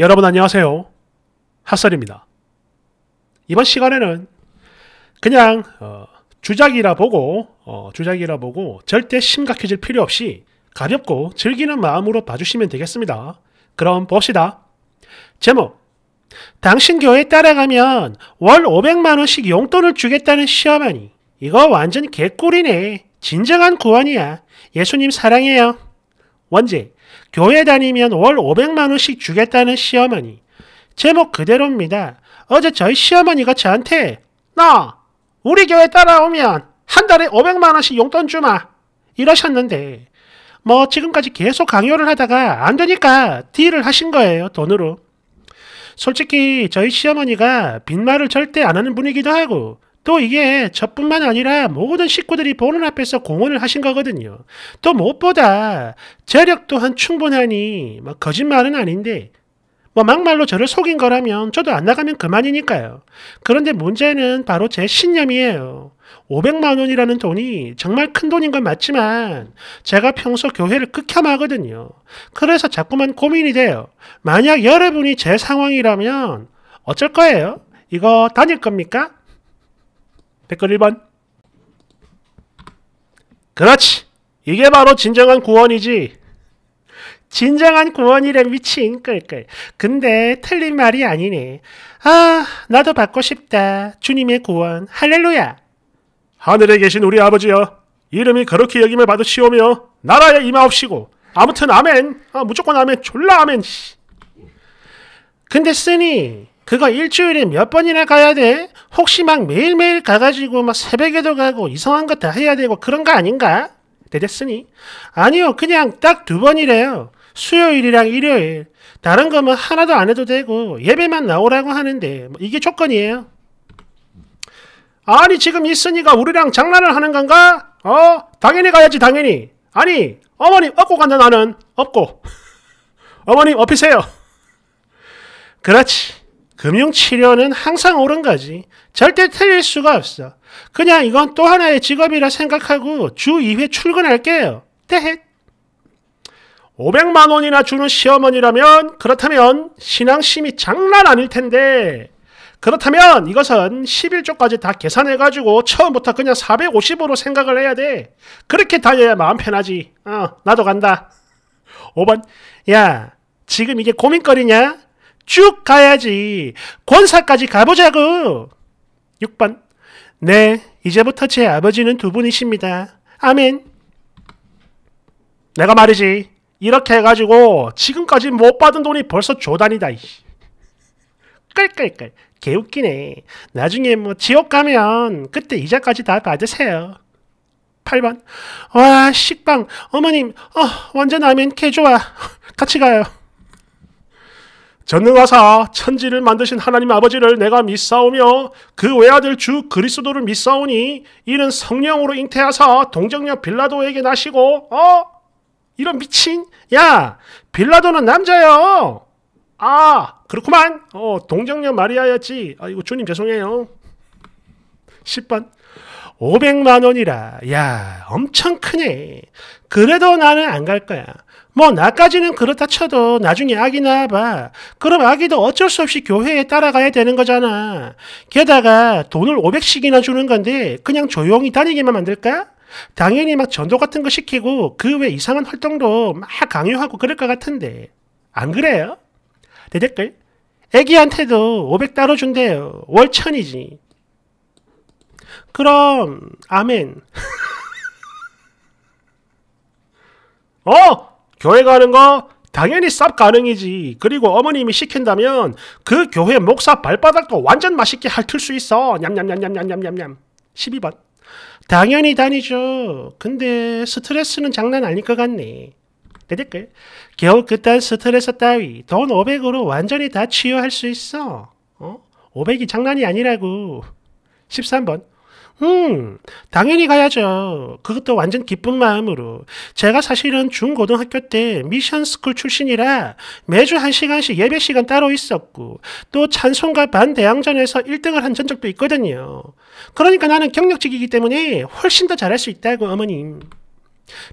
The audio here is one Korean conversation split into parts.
여러분 안녕하세요. 핫설입니다. 이번 시간에는 그냥 어, 주작이라 보고 어, 주작이라 보고 절대 심각해질 필요 없이 가볍고 즐기는 마음으로 봐주시면 되겠습니다. 그럼 봅시다. 제목 당신 교회 따라가면 월 500만원씩 용돈을 주겠다는 시어머니 이거 완전 개꿀이네. 진정한 구원이야. 예수님 사랑해요. 원제 교회 다니면 월 500만 원씩 주겠다는 시어머니. 제목 그대로입니다. 어제 저희 시어머니가 저한테 나 우리 교회 따라오면 한 달에 500만 원씩 용돈 주마 이러셨는데 뭐 지금까지 계속 강요를 하다가 안 되니까 딜을 하신 거예요 돈으로. 솔직히 저희 시어머니가 빈말을 절대 안 하는 분이기도 하고 또 이게 저뿐만 아니라 모든 식구들이 보는 앞에서 공헌을 하신 거거든요. 또 무엇보다 재력 또한 충분하니 뭐 거짓말은 아닌데 뭐 막말로 저를 속인 거라면 저도 안 나가면 그만이니까요. 그런데 문제는 바로 제 신념이에요. 500만 원이라는 돈이 정말 큰 돈인 건 맞지만 제가 평소 교회를 극혐하거든요. 그래서 자꾸만 고민이 돼요. 만약 여러분이 제 상황이라면 어쩔 거예요? 이거 다닐 겁니까? 댓글 1번. 그렇지. 이게 바로 진정한 구원이지. 진정한 구원이래 미친 끌끌. 근데 틀린 말이 아니네. 아, 나도 받고 싶다. 주님의 구원. 할렐루야. 하늘에 계신 우리 아버지여. 이름이 그렇게 여김을 받으시오며 나라에 임하옵시고. 아무튼 아멘. 아, 무조건 아멘. 졸라 아멘. 근데 쓰니 그거 일주일에 몇 번이나 가야 돼? 혹시 막 매일매일 가가지고 막 새벽에도 가고 이상한 것다 해야 되고 그런 거 아닌가? 대댔으니 아니요 그냥 딱 두 번이래요 수요일이랑 일요일 다른 거면 뭐 하나도 안 해도 되고 예배만 나오라고 하는데 뭐 이게 조건이에요 아니 지금 있으니까 우리랑 장난을 하는 건가? 어? 당연히 가야지 당연히 아니 어머님 업고 간다 나는 업고 어머님 업히세요 그렇지 금융치료는 항상 옳은 거지. 절대 틀릴 수가 없어. 그냥 이건 또 하나의 직업이라 생각하고 주 2회 출근할게요. 대헷. 500만 원이나 주는 시어머니라면 그렇다면 신앙심이 장난 아닐 텐데 그렇다면 이것은 11조까지 다 계산해가지고 처음부터 그냥 450으로 생각을 해야 돼. 그렇게 다녀야 마음 편하지. 어, 나도 간다. 5번, 야, 지금 이게 고민거리냐? 쭉 가야지. 권사까지 가보자고. 6번. 네, 이제부터 제 아버지는 두 분이십니다. 아멘. 내가 말이지. 이렇게 해가지고 지금까지 못 받은 돈이 벌써 조단이다. 깔깔깔. 개웃기네. 나중에 뭐 지옥 가면 그때 이자까지 다 받으세요. 8번. 와, 식빵. 어머님, 어, 완전 아멘. 개 좋아. 같이 가요. 전능하사 천지를 만드신 하나님 아버지를 내가 믿사오며 그 외아들 주 그리스도를 믿사오니 이는 성령으로 잉태하사 동정녀 빌라도에게 나시고 어? 이런 미친? 야 빌라도는 남자여아 그렇구만. 어 동정녀 마리아였지. 아이거 주님 죄송해요. 10번 500만 원이라. 야 엄청 크네. 그래도 나는 안 갈 거야. 뭐 나까지는 그렇다 쳐도 나중에 아기 낳아봐. 그럼 아기도 어쩔 수 없이 교회에 따라가야 되는 거잖아. 게다가 돈을 500씩이나 주는 건데 그냥 조용히 다니기만 만들까? 당연히 막 전도 같은 거 시키고 그 외 이상한 활동도 막 강요하고 그럴 것 같은데 안 그래요? 내 댓글 애기한테도 500 따로 준대요. 월 천이지. 그럼 아멘. 어! 교회 가는 거 당연히 쌉 가능이지. 그리고 어머님이 시킨다면 그 교회 목사 발바닥도 완전 맛있게 핥을 수 있어. 냠냠냠냠냠냠냠. 12번. 당연히 다니죠. 근데 스트레스는 장난 아닐 것 같네. 내 댓글. 겨우 그딴 스트레스 따위 돈 500으로 완전히 다 치유할 수 있어. 어? 500이 장난이 아니라고. 13번. 음, 당연히 가야죠. 그것도 완전 기쁜 마음으로. 제가 사실은 중고등학교 때 미션 스쿨 출신이라 매주 한 시간씩 예배 시간 따로 있었고, 또 찬송가 반대항전에서 1등을 한 전적도 있거든요. 그러니까 나는 경력직이기 때문에 훨씬 더 잘할 수 있다고, 어머님.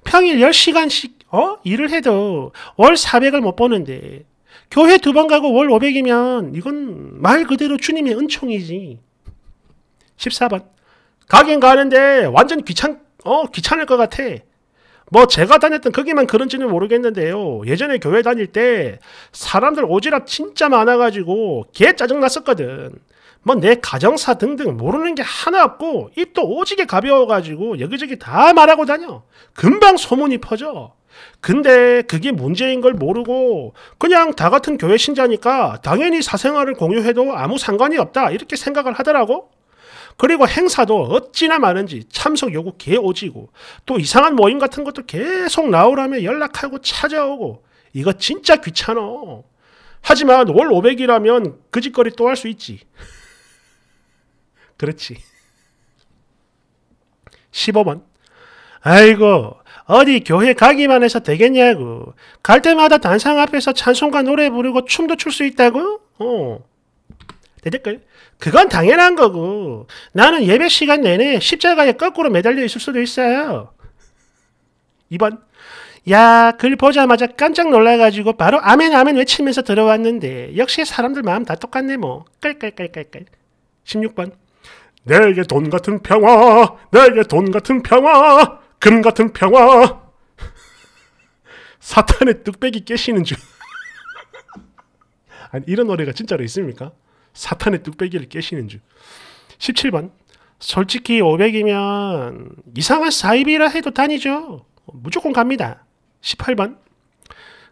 평일 10시간씩, 어? 일을 해도 월 400을 못보는데 교회 두 번 가고 월 500이면 이건 말 그대로 주님의 은총이지. 14번. 가긴 가는데 완전 귀찮 어 귀찮을 것 같아. 뭐 제가 다녔던 거기만 그런지는 모르겠는데요. 예전에 교회 다닐 때 사람들 오지랖 진짜 많아가지고 개 짜증 났었거든. 뭐 내 가정사 등등 모르는 게 하나 없고 입도 오지게 가벼워가지고 여기저기 다 말하고 다녀. 금방 소문이 퍼져. 근데 그게 문제인 걸 모르고 그냥 다 같은 교회 신자니까 당연히 사생활을 공유해도 아무 상관이 없다 이렇게 생각을 하더라고. 그리고 행사도 어찌나 많은지 참석 요구 개오지고 또 이상한 모임 같은 것도 계속 나오라며 연락하고 찾아오고 이거 진짜 귀찮어. 하지만 월 500이라면 그 짓거리 또 할 수 있지. 그렇지. 15번. 아이고, 어디 교회 가기만 해서 되겠냐고. 갈 때마다 단상 앞에서 찬송가 노래 부르고 춤도 출 수 있다고? 어. 댓글 그건 당연한 거고 나는 예배 시간 내내 십자가에 거꾸로 매달려 있을 수도 있어요. 2번 야, 글 보자마자 깜짝 놀라가지고 바로 아멘 아멘 외치면서 들어왔는데 역시 사람들 마음 다 똑같네 뭐. 깔깔깔깔깔. 16번 내게 돈 같은 평화 내게 돈 같은 평화 금 같은 평화 사탄의 뚝배기 깨시는 줄 아니 이런 노래가 진짜로 있습니까? 사탄의 뚝배기를 깨시는 줄. 17번. 솔직히 500이면 이상한 사이비라 해도 다니죠. 무조건 갑니다. 18번.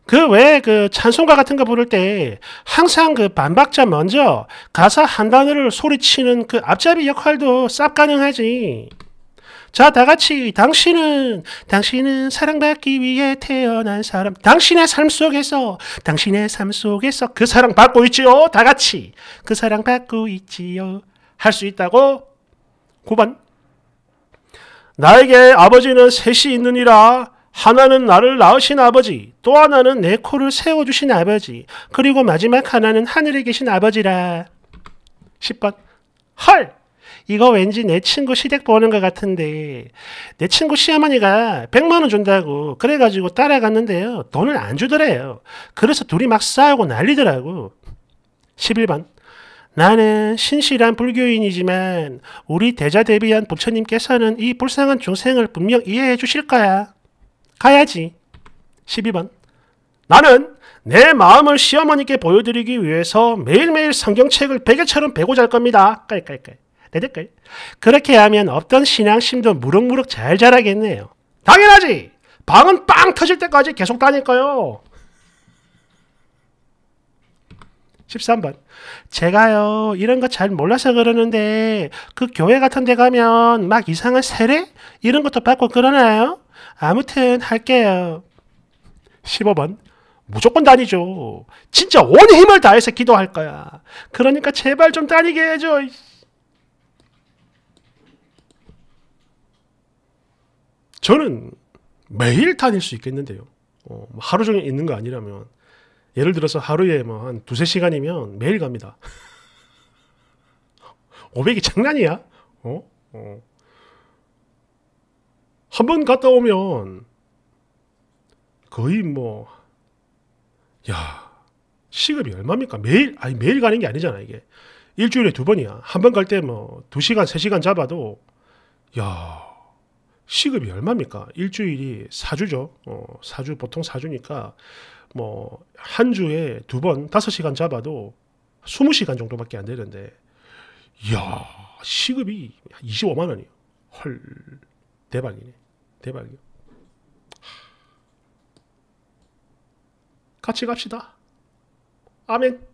그 외에 그 찬송가 같은 거 부를 때 항상 그 반박자 먼저 가사 한 단어를 소리치는 그 앞잡이 역할도 쌉 가능하지. 자, 다 같이 당신은 당신은 사랑받기 위해 태어난 사람. 당신의 삶 속에서 당신의 삶 속에서 그 사랑 받고 있지요. 다 같이 그 사랑 받고 있지요. 할 수 있다고. 9번. 나에게 아버지는 셋이 있느니라. 하나는 나를 낳으신 아버지, 또 하나는 내 코를 세워주신 아버지, 그리고 마지막 하나는 하늘에 계신 아버지라. 10번. 헐! 이거 왠지 내 친구 시댁 보는 것 같은데 내 친구 시어머니가 100만 원 준다고 그래가지고 따라갔는데요. 돈을 안 주더래요. 그래서 둘이 막 싸우고 난리더라고. 11번 나는 신실한 불교인이지만 우리 대자 대비한 부처님께서는 이 불쌍한 중생을 분명 이해해 주실 거야. 가야지. 12번 나는 내 마음을 시어머니께 보여드리기 위해서 매일매일 성경책을 베개처럼 베고 잘 겁니다. 깔깔깔. 내 댓글. 그렇게 하면 없던 신앙심도 무럭무럭 잘 자라겠네요. 당연하지! 방은 빵 터질 때까지 계속 다닐까요? 13번. 제가요, 이런 거 잘 몰라서 그러는데, 그 교회 같은 데 가면 막 이상한 세례? 이런 것도 받고 그러나요? 아무튼 할게요. 15번. 무조건 다니죠. 진짜 온 힘을 다해서 기도할 거야. 그러니까 제발 좀 다니게 해줘. 저는 매일 다닐 수 있겠는데요. 어, 뭐 하루 종일 있는 거 아니라면 예를 들어서 하루에 뭐 한 두세 시간이면 매일 갑니다. 500이 장난이야? 어? 어. 한 번 갔다 오면 거의 뭐, 야, 시급이 얼마입니까? 매일, 아니, 매일 가는 게 아니잖아, 이게. 일주일에 두 번이야. 한 번 갈 때 뭐, 두 시간, 세 시간 잡아도, 야, 시급이 얼마입니까? 일주일이 4주죠 어, 4주, 보통 4주니까 뭐, 한 주에 두 번, 다섯 시간 잡아도 스무 시간 정도밖에 안 되는데, 이야, 시급이 25만 원이요. 헐, 대박이네. 대박이요. 같이 갑시다. 아멘.